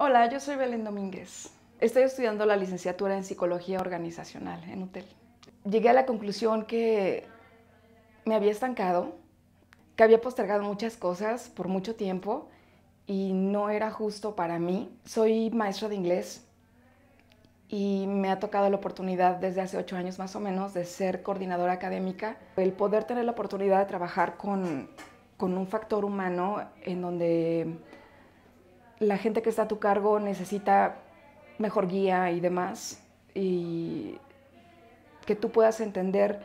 Hola, yo soy Belén Domínguez. Estoy estudiando la licenciatura en Psicología Organizacional en UTEL. Llegué a la conclusión que me había estancado, que había postergado muchas cosas por mucho tiempo y no era justo para mí. Soy maestra de inglés y me ha tocado la oportunidad desde hace ocho años más o menos de ser coordinadora académica. El poder tener la oportunidad de trabajar con, con un factor humano en donde la gente que está a tu cargo necesita mejor guía y demás, y que tú puedas entender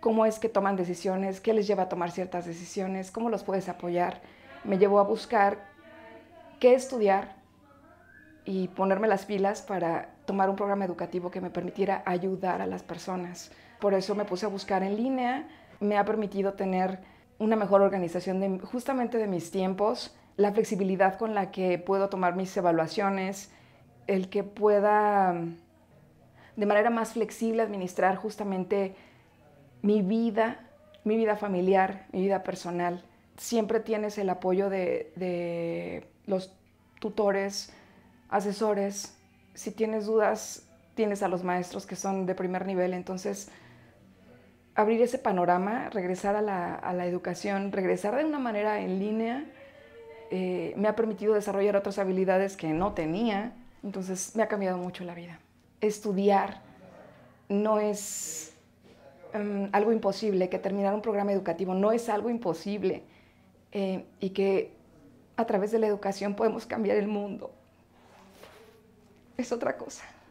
cómo es que toman decisiones, qué les lleva a tomar ciertas decisiones, cómo los puedes apoyar. Me llevó a buscar qué estudiar y ponerme las pilas para tomar un programa educativo que me permitiera ayudar a las personas. Por eso me puse a buscar en línea, me ha permitido tener una mejor organización justamente de mis tiempos, la flexibilidad con la que puedo tomar mis evaluaciones, el que pueda mm, de manera más flexible administrar justamente mi vida, mi vida familiar, mi vida personal. Siempre tienes el apoyo de, los tutores, asesores. Si tienes dudas, tienes a los maestros que son de primer nivel. Entonces, abrir ese panorama, regresar a la educación, regresar de una manera en línea, eh, me ha permitido desarrollar otras habilidades que no tenía, entonces me ha cambiado mucho la vida. Estudiar no es em, algo imposible, que terminar un programa educativo no es algo imposible eh, y que a través de la educación podemos cambiar el mundo. Es otra cosa.